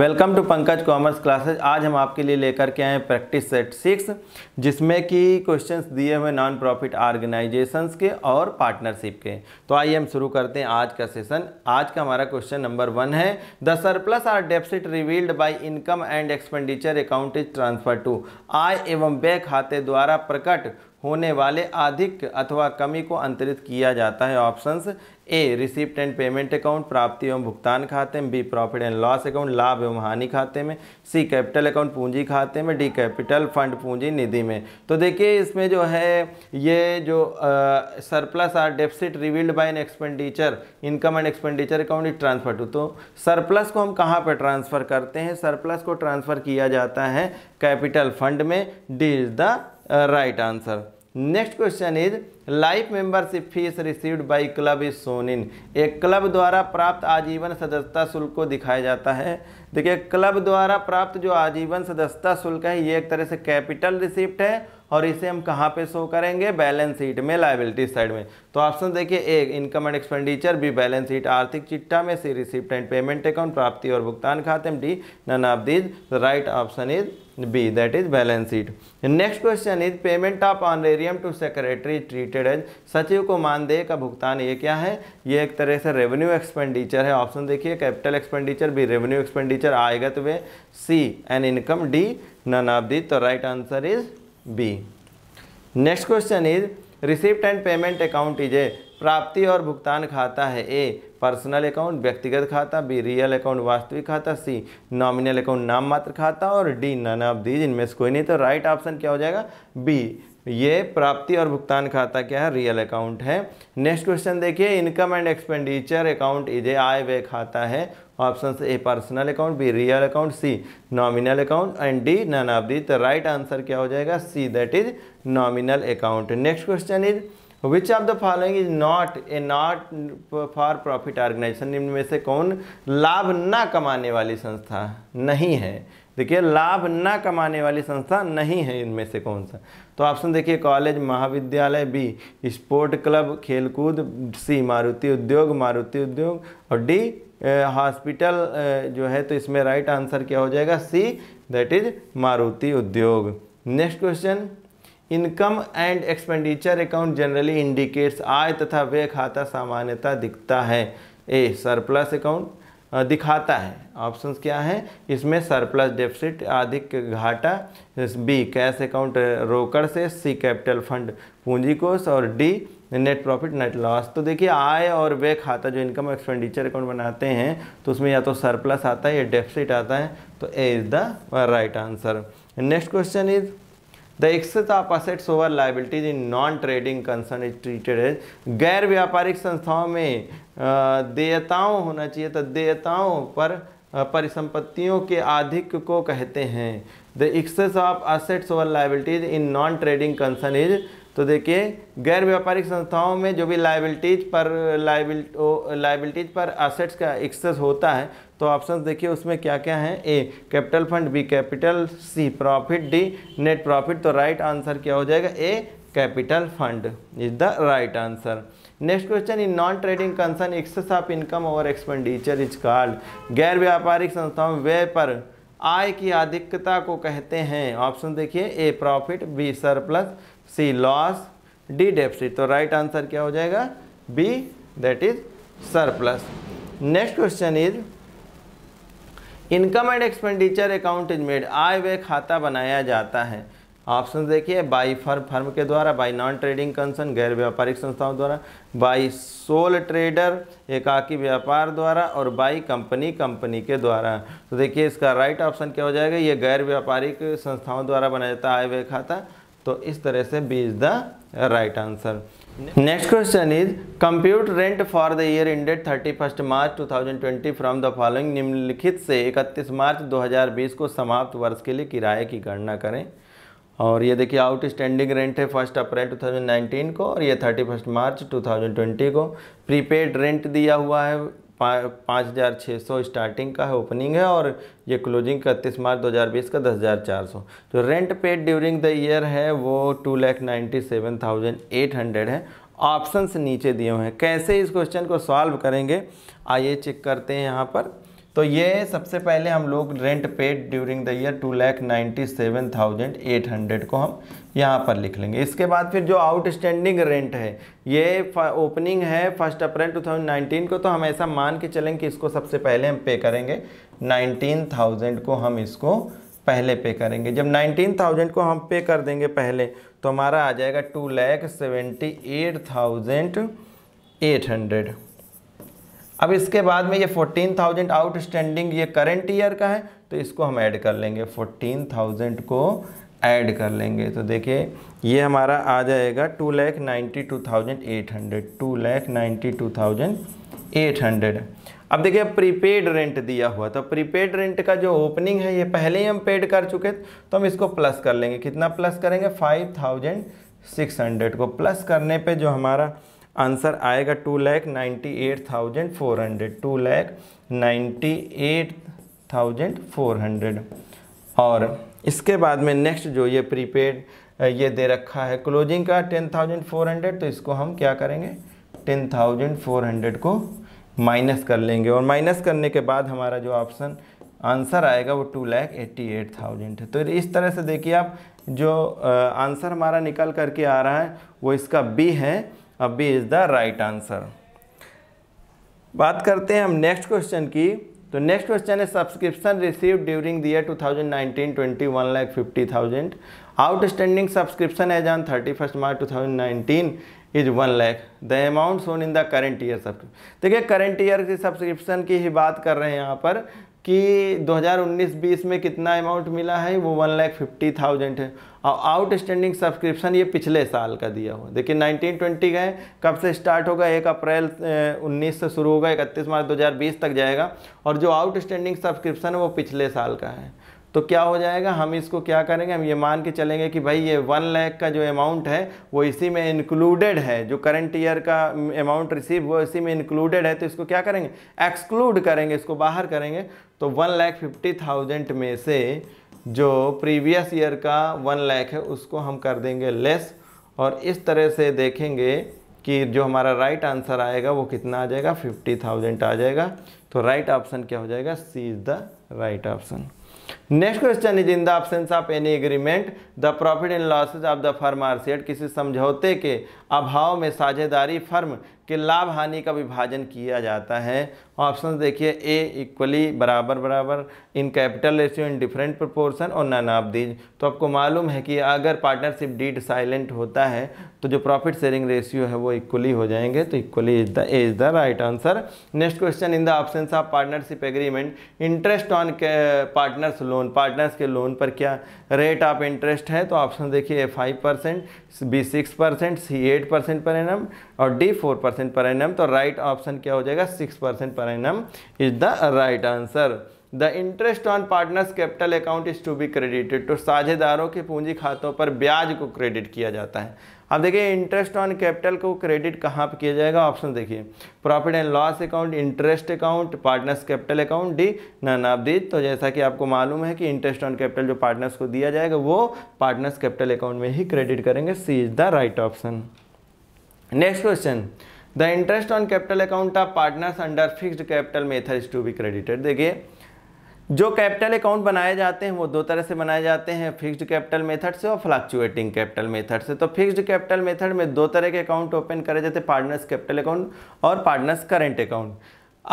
Welcome to Pankaj commerce classes आज हम आपके लिए लेकर के आए हैं प्रैक्टिस सेट सिक्स जिसमें कि क्वेश्चंस दिए हुए नॉन प्रॉफिट ऑर्गेनाइजेशंस के और पार्टनरशिप के तो आइए हम शुरू करते हैं आज का सेशन आज का हमारा क्वेश्चन नंबर वन है the surplus or deficit revealed by income and expenditure account is transfer to आय एवं व्यय खाते द्वारा प्रकट होने वाले अधिक अथवा कमी को अंतरित किया जाता है options A receipt and payment account प्राप्ति एवं भुगतान खाते में B profit and loss account लाभ एवं हानि खाते में सी कैपिटल अकाउंट पूंजी खाते में डी कैपिटल फंड पूंजी निधि में तो देखिए इसमें जो है ये जो surplus or deficit revealed by an expenditure income and expenditure account is transfer to तो सरप्लस को हम कहाँ पर ट्रांसफ़र करते हैं सरप्लस को ट्रांसफ़र किया जाता है कैपिटल फंड में D is the right answer next question is life membership fees received by club is shown in एक क्लब द्वारा प्राप्त आजीवन सदस्यता शुल्क को दिखाया जाता है देखिए क्लब द्वारा प्राप्त जो आजीवन सदस्यता शुल्क है ये एक तरह से कैपिटल रिसिप्ट है और इसे हम कहाँ पे शो करेंगे बैलेंस शीट में लाइबिलिटी साइड में तो ऑप्शन देखिए A income and expenditure B balance sheet आर्थिक चिट्ठा में C receipt and payment account प्राप्ति और भुगतान खाते में D none of these right option is B that is balance sheet next question is payment of honorarium to secretary treated as सचिव को मानदेय का भुगतान ये क्या है ये एक तरह से रेवेन्यू एक्सपेंडिचर है ऑप्शन देखिए capital expenditure B revenue expenditure आएगा तो वे C and income D none of the तो right answer is B next question is receipt and payment account is A प्राप्ति और भुगतान खाता है ए पर्सनल अकाउंट व्यक्तिगत खाता बी रियल अकाउंट वास्तविक खाता सी नॉमिनल अकाउंट नाम मात्र खाता और डी नन ऑफ दीज इनमें से कोई नहीं तो राइट ऑप्शन क्या हो जाएगा बी ये प्राप्ति और भुगतान खाता क्या है रियल अकाउंट है नेक्स्ट क्वेश्चन देखिए income and expenditure account A आय व्यय खाता है option A personal account B real account C nominal account and D none of the तो राइट आंसर क्या हो जाएगा C that is nominal account next question is which of the following is not a not for profit organisation निम्न में से कौन लाभ ना कमाने वाली संस्था नहीं है देखिए लाभ ना कमाने वाली संस्था नहीं है इनमें से कौन सा तो ऑप्शन देखिए कॉलेज महाविद्यालय बी स्पोर्ट क्लब खेलकूद सी मारुति उद्योग मारुति उद्योग और डी हॉस्पिटल जो है तो इसमें राइट आंसर क्या हो जाएगा C that is Maruti Udyog next question income and expenditure account generally indicates आय तथा व्यय खाता सामान्यता दिखता है ए सरप्लस अकाउंट दिखाता है ऑप्शंस क्या है इसमें सरप्लस डेफिसिट अधिक घाटा बी कैश अकाउंट रोकड़ से सी कैपिटल फंड पूंजी कोष और D net profit net loss तो देखिए आय और व्यय खाता जो इनकम एक्सपेंडिचर अकाउंट बनाते हैं तो उसमें या तो सरप्लस आता है या डेफिसिट आता है तो A is the right answer next question is the excess of assets over liabilities in non trading concern is treated as गैर व्यापारिक संस्थाओं में देयताओं होना चाहिए तो देयताओं पर परिसंपत्तियों के अधिक को कहते हैं the excess of assets over liabilities in non trading concern is तो देखिए गैर व्यापारिक संस्थाओं में जो भी लाइबिलिटीज पर लाइबिलिटीज पर असेट्स का एक्सेस होता है तो ऑप्शन देखिए उसमें क्या क्या है A capital fund B capital C profit D net profit तो राइट आंसर क्या हो जाएगा A capital fund is the right answer next question in non trading concern excess of income और एक्सपेंडिचर इज कॉल्ड गैर व्यापारिक संस्थाओं व्यय पर आय की अधिकता को कहते हैं ऑप्शन देखिए A profit B surplus C loss D deficit तो राइट आंसर क्या हो जाएगा B that is surplus next question is income and expenditure account is made आय व्यय खाता बनाया जाता है ऑप्शन देखिए बाई फर्म फर्म के द्वारा बाई नॉन ट्रेडिंग कंसर्न गैर व्यापारिक संस्थाओं द्वारा बाई सोल ट्रेडर एकाकी व्यापार द्वारा और बाई कंपनी कंपनी के द्वारा तो देखिए इसका राइट ऑप्शन क्या हो जाएगा ये गैर व्यापारिक संस्थाओं द्वारा बनाया जाता है आय व्यय खाता तो इस तरह से B is the right answer next question is compute rent for the year ended thirty first March two thousand twenty from the following निम्नलिखित से इकतीस मार्च दो हज़ार बीस को समाप्त वर्ष के लिए किराए की गणना करें और ये देखिए आउटस्टैंडिंग रेंट है फर्स्ट अप्रैल 2019 को और ये थर्टी फर्स्ट मार्च 2020 को प्रीपेड रेंट दिया हुआ है पाँच हज़ार छः सौ स्टार्टिंग का है ओपनिंग है और ये क्लोजिंग इकतीस मार्च दो हज़ार बीस का दस हज़ार चार सौ जो rent paid during the year है वो two lakh ninety seven thousand eight hundred है ऑप्शंस नीचे दिए हुए हैं कैसे इस क्वेश्चन को सॉल्व करेंगे आइए चेक करते हैं यहाँ पर तो ये सबसे पहले हम लोग rent paid during the year two lakh ninety seven thousand eight hundred को हम यहाँ पर लिख लेंगे इसके बाद फिर जो आउटस्टैंडिंग रेंट है ये ओपनिंग है first April two thousand nineteen को तो हम ऐसा मान के चलें कि इसको सबसे पहले हम पे करेंगे नाइनटीन थाउजेंड को हम इसको पहले पे करेंगे जब नाइनटीन थाउजेंड को हम पे कर देंगे पहले तो हमारा आ जाएगा two lakh seventy eight thousand eight hundred अब इसके बाद में ये फोर्टीन थाउजेंड आउटस्टैंडिंग ये करंट ईयर का है तो इसको हम ऐड कर लेंगे फोर्टीन थाउजेंड को ऐड कर लेंगे तो देखिए ये हमारा आ जाएगा two lakh ninety two thousand eight hundred two lakh ninety two thousand eight hundred अब देखिए प्रीपेड रेंट दिया हुआ तो प्रीपेड रेंट का जो ओपनिंग है ये पहले ही हम पेड कर चुके तो हम इसको प्लस कर लेंगे कितना प्लस करेंगे फाइव थाउजेंड सिक्स हंड्रेड को प्लस करने पे जो हमारा आंसर आएगा two lakh ninety eight thousand four hundred two lakh ninety eight thousand four hundred और इसके बाद में नेक्स्ट जो ये प्रीपेड ये दे रखा है क्लोजिंग का टेन थाउजेंड फोर हंड्रेड तो इसको हम क्या करेंगे टेन थाउजेंड फोर हंड्रेड को माइनस कर लेंगे और माइनस करने के बाद हमारा जो ऑप्शन आंसर आएगा वो two lakh eighty eight thousand है तो इस तरह से देखिए आप जो आंसर हमारा निकल करके आ रहा है वो इसका बी है B is the right answer बात करते हैं हम नेक्स्ट क्वेश्चन की तो नेक्स्ट क्वेश्चन है subscription received during the year 2019 20 one lakh fifty thousand outstanding subscription as on thirty first March nineteen is one lakh the amount shown in the current year subscription देखिए current year की subscription की ही बात कर रहे हैं यहाँ पर कि 2019-20 में कितना अमाउंट मिला है वो वन लैख फिफ्टी थाउजेंड है और आउटस्टैंडिंग सब्सक्रिप्शन ये पिछले साल का दिया हुआ देखिए 1920 गए कब से स्टार्ट होगा एक अप्रैल 19 से शुरू होगा इकतीस मार्च 2020 तक जाएगा और जो आउटस्टैंडिंग सब्सक्रिप्शन है वो पिछले साल का है तो क्या हो जाएगा हम इसको क्या करेंगे हम ये मान के चलेंगे कि भाई ये वन लैख का जो अमाउंट है वो इसी में इंक्लूडेड है जो करंट ईयर का अमाउंट रिसीव हुआ इसी में इंक्लूडेड है तो इसको क्या करेंगे एक्सक्लूड करेंगे इसको बाहर करेंगे तो वन लैख फिफ्टी थाउजेंड में से जो प्रीवियस ईयर का वन लैख है उसको हम कर देंगे लेस और इस तरह से देखेंगे कि जो हमारा राइट आंसर आएगा वो कितना आ जाएगा फिफ्टी आ जाएगा तो राइट ऑप्शन क्या हो जाएगा C is the right option next question is in the option of any agreement the profit and losses of the firm are set किसी समझौते के अभाव में साझेदारी फर्म के लाभ हानि का विभाजन किया जाता है ऑप्शन देखिए ए इक्वली बराबर बराबर in capital ratio in different proportion और नन ऑफ दीज तो आपको मालूम है कि अगर पार्टनरशिप डीड साइलेंट होता है तो जो प्रॉफिट शेयरिंग रेशियो है वो इक्वली हो जाएंगे तो equally is the A is the right answer next question in the option of partnership agreement interest on partner partners loan partners के लोन पर क्या रेट ऑफ इंटरेस्ट है तो ऑप्शन देखिए A five percent B six percent C eight percent per annum और D four percent per annum तो right option क्या हो जाएगा six percent per annum is the right answer the interest on partners capital account is to be credited to साझेदारों के पूंजी खातों पर ब्याज को क्रेडिट किया जाता है अब देखिए इंटरेस्ट ऑन कैपिटल को क्रेडिट कहाँ पर किया जाएगा ऑप्शन देखिए profit and loss account interest account partners capital account D none of the तो जैसा कि आपको मालूम है कि इंटरेस्ट ऑन कैपिटल जो पार्टनर्स को दिया जाएगा वो पार्टनर्स कैपिटल अकाउंट में ही क्रेडिट करेंगे C is the right option next question the interest on capital account of partners under fixed capital method is to be credited देखिए जो कैपिटल अकाउंट बनाए जाते हैं वो दो तरह से बनाए जाते हैं फिक्स्ड कैपिटल मेथड से और फ्लक्चुएटिंग कैपिटल मेथड से तो फिक्स्ड कैपिटल मेथड में दो तरह के अकाउंट ओपन करे जाते हैं पार्टनर्स कैपिटल अकाउंट और पार्टनर्स करेंट अकाउंट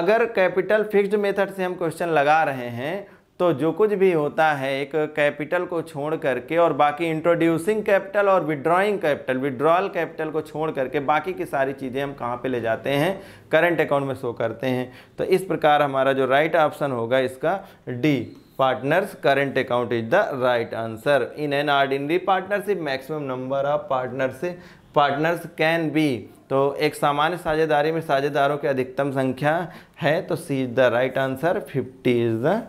अगर कैपिटल फिक्स्ड मेथड से हम क्वेश्चन लगा रहे हैं तो जो कुछ भी होता है एक कैपिटल को छोड़ करके और बाकी इंट्रोड्यूसिंग कैपिटल और विड्रॉइंग कैपिटल विड्रॉल कैपिटल को छोड़ करके बाकी की सारी चीज़ें हम कहाँ पे ले जाते हैं करंट अकाउंट में शो करते हैं तो इस प्रकार हमारा जो राइट ऑप्शन होगा इसका D partners current account is the right answer in an ordinary partnership maximum number of partnership partners can be तो एक सामान्य साझेदारी में साझेदारों की अधिकतम संख्या है तो C is the right answer fifty is the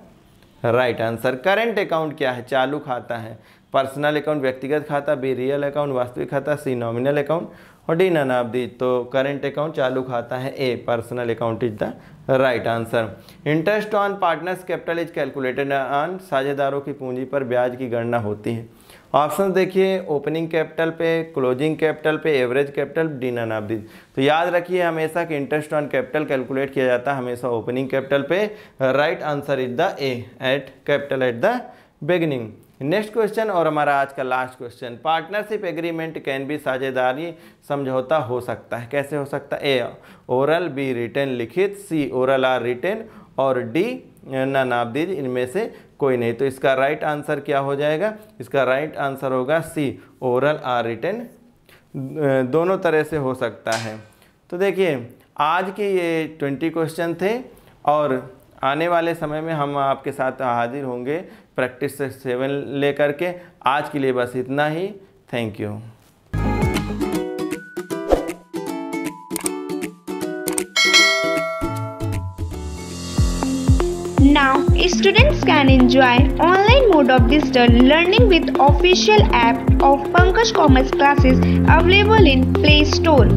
right answer current account क्या है चालू खाता है पर्सनल अकाउंट व्यक्तिगत खाता बी रियल अकाउंट वास्तविक खाता सी नॉमिनल अकाउंट और डी नन दी तो करंट अकाउंट चालू खाता है A personal account is the right answer interest on partners capital is calculated on साझेदारों की पूंजी पर ब्याज की गणना होती है ऑप्शन देखिए ओपनिंग कैपिटल पे क्लोजिंग कैपिटल पे average capital D none of this तो याद रखिए हमेशा कि इंटरेस्ट ऑन कैपिटल कैलकुलेट किया जाता है हमेशा ओपनिंग कैपिटल पे right answer is the A at capital at the beginning next question और हमारा आज का last question partnership agreement can be साझेदारी समझौता हो सकता है कैसे हो सकता है ए ओरल बी रिटर्न लिखित सी ओरल आर रिटर्न और डी ना नाप दीजिए इनमें से कोई नहीं तो इसका राइट आंसर क्या हो जाएगा इसका राइट आंसर होगा सी ओरल आर रिटर्न दोनों तरह से हो सकता है तो देखिए आज के ये ट्वेंटी क्वेश्चन थे और आने वाले समय में हम आपके साथ हाजिर होंगे प्रैक्टिस सेवन लेकर के आज के लिए बस इतना ही thank you students can enjoy online mode of distance learning with official app of Pankaj Commerce classes available in Play Store.